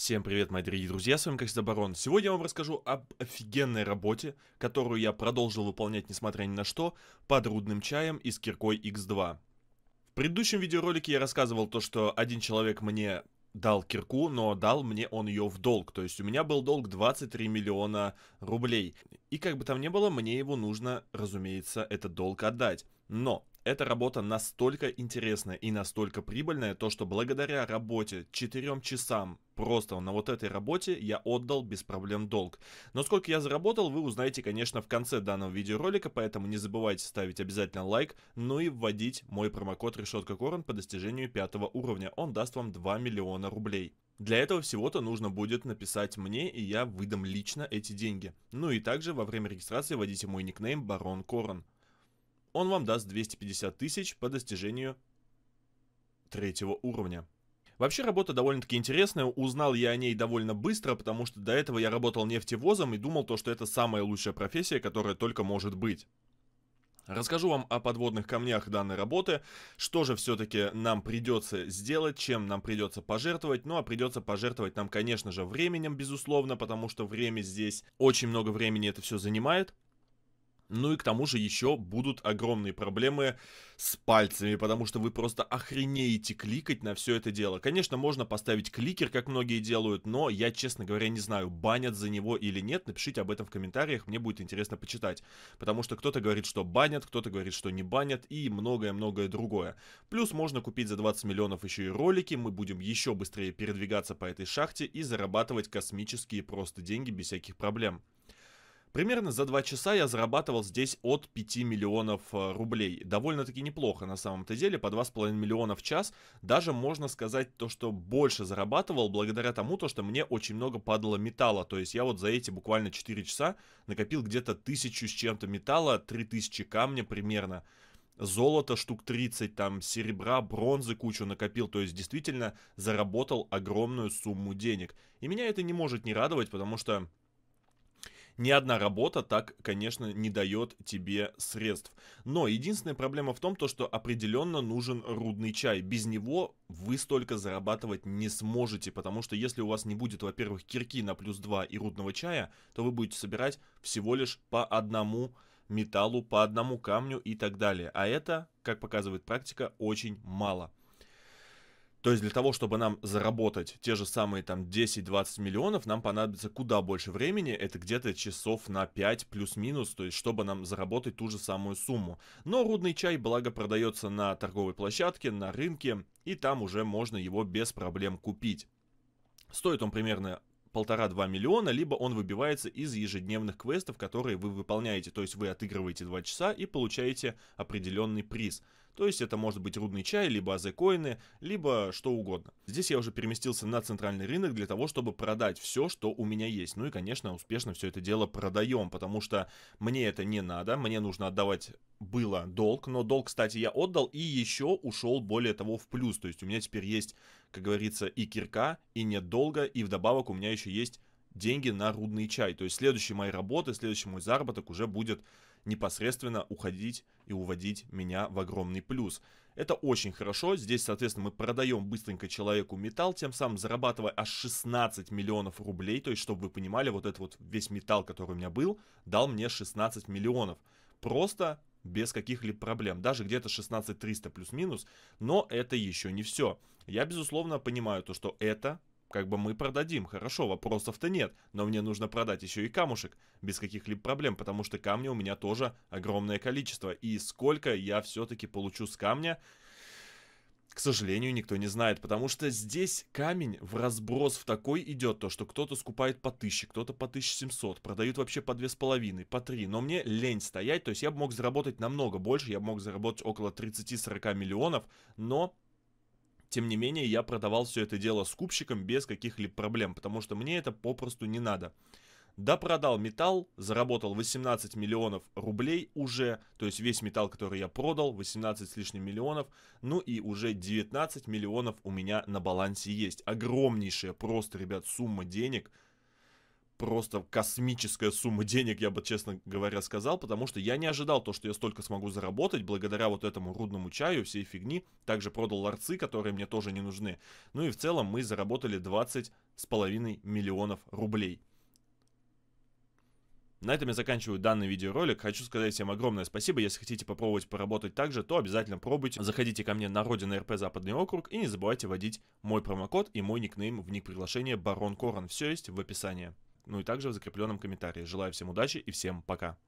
Всем привет, мои дорогие друзья, с вами как всегда Барон. Сегодня я вам расскажу об офигенной работе, которую я продолжил выполнять, несмотря ни на что, под рудным чаем и с киркой X2. В предыдущем видеоролике я рассказывал то, что один человек мне дал кирку, но дал мне он ее в долг. То есть у меня был долг 23 миллиона рублей. И как бы там ни было, мне его нужно, разумеется, этот долг отдать. Но эта работа настолько интересная и настолько прибыльная, то что благодаря работе 4 часам просто на вот этой работе я отдал без проблем долг. Но сколько я заработал, вы узнаете, конечно, в конце данного видеоролика, поэтому не забывайте ставить обязательно лайк, ну и вводить мой промокод решетка корон по достижению пятого уровня, он даст вам 2 миллиона рублей. Для этого всего-то нужно будет написать мне, и я выдам лично эти деньги. Ну и также во время регистрации вводите мой никнейм Барон Корон он вам даст 250 тысяч по достижению третьего уровня. Вообще работа довольно-таки интересная, узнал я о ней довольно быстро, потому что до этого я работал нефтевозом и думал то, что это самая лучшая профессия, которая только может быть. Расскажу вам о подводных камнях данной работы, что же все-таки нам придется сделать, чем нам придется пожертвовать. Ну а придется пожертвовать нам, конечно же, временем, безусловно, потому что время здесь, очень много времени это все занимает. Ну и к тому же еще будут огромные проблемы с пальцами, потому что вы просто охренеете кликать на все это дело. Конечно, можно поставить кликер, как многие делают, но я, честно говоря, не знаю, банят за него или нет. Напишите об этом в комментариях, мне будет интересно почитать. Потому что кто-то говорит, что банят, кто-то говорит, что не банят и многое-многое другое. Плюс можно купить за 20 миллионов еще и ролики, мы будем еще быстрее передвигаться по этой шахте и зарабатывать космические просто деньги без всяких проблем. Примерно за 2 часа я зарабатывал здесь от 5 миллионов э, рублей. Довольно-таки неплохо на самом-то деле, по 2,5 миллиона в час. Даже можно сказать то, что больше зарабатывал, благодаря тому, то, что мне очень много падало металла. То есть я вот за эти буквально 4 часа накопил где-то тысячу с чем-то металла, 3000 камня примерно золото штук 30, там серебра, бронзы кучу накопил, то есть действительно заработал огромную сумму денег. И меня это не может не радовать, потому что ни одна работа так, конечно, не дает тебе средств. Но единственная проблема в том, то, что определенно нужен рудный чай. Без него вы столько зарабатывать не сможете, потому что если у вас не будет, во-первых, кирки на плюс 2 и рудного чая, то вы будете собирать всего лишь по одному металлу, по одному камню и так далее. А это, как показывает практика, очень мало. То есть для того, чтобы нам заработать те же самые там 10-20 миллионов, нам понадобится куда больше времени, это где-то часов на 5 плюс-минус, то есть чтобы нам заработать ту же самую сумму. Но рудный чай, благо, продается на торговой площадке, на рынке, и там уже можно его без проблем купить. Стоит он примерно полтора-два миллиона, либо он выбивается из ежедневных квестов, которые вы выполняете. То есть вы отыгрываете 2 часа и получаете определенный приз. То есть это может быть рудный чай, либо азекоины, либо что угодно. Здесь я уже переместился на центральный рынок для того, чтобы продать все, что у меня есть. Ну и, конечно, успешно все это дело продаем, потому что мне это не надо, мне нужно отдавать было долг, но долг, кстати, я отдал и еще ушел более того в плюс. То есть у меня теперь есть, как говорится, и кирка, и нет долга, и вдобавок у меня еще есть деньги на рудный чай. То есть следующие мои работы, следующий мой заработок уже будет непосредственно уходить и уводить меня в огромный плюс. Это очень хорошо. Здесь, соответственно, мы продаем быстренько человеку металл, тем самым зарабатывая аж 16 миллионов рублей. То есть, чтобы вы понимали, вот этот вот весь металл, который у меня был, дал мне 16 миллионов. Просто без каких-либо проблем. Даже где-то 16 300 плюс-минус, но это еще не все. Я, безусловно, понимаю то, что это как бы мы продадим, хорошо, вопросов-то нет, но мне нужно продать еще и камушек, без каких-либо проблем, потому что камня у меня тоже огромное количество. И сколько я все-таки получу с камня, к сожалению, никто не знает, потому что здесь камень в разброс в такой идет, то что кто-то скупает по 1000, кто-то по 1700, продают вообще по 2,5, по 3, но мне лень стоять, то есть я бы мог заработать намного больше, я бы мог заработать около 30-40 миллионов, но тем не менее, я продавал все это дело скупщикам без каких-либо проблем, потому что мне это попросту не надо. Да, продал металл, заработал 18 миллионов рублей уже, то есть весь металл, который я продал, 18 с лишним миллионов, ну и уже 19 миллионов у меня на балансе есть. Огромнейшая просто, ребят, сумма денег – просто космическая сумма денег, я бы, честно говоря, сказал, потому что я не ожидал то, что я столько смогу заработать благодаря вот этому рудному чаю, всей фигни. Также продал ларцы, которые мне тоже не нужны. Ну и в целом мы заработали 20 с половиной миллионов рублей. На этом я заканчиваю данный видеоролик. Хочу сказать всем огромное спасибо. Если хотите попробовать поработать так же, то обязательно пробуйте. Заходите ко мне на родину РП Западный округ и не забывайте вводить мой промокод и мой никнейм в ник приглашения Барон Корон. Все есть в описании ну и также в закрепленном комментарии. Желаю всем удачи и всем пока.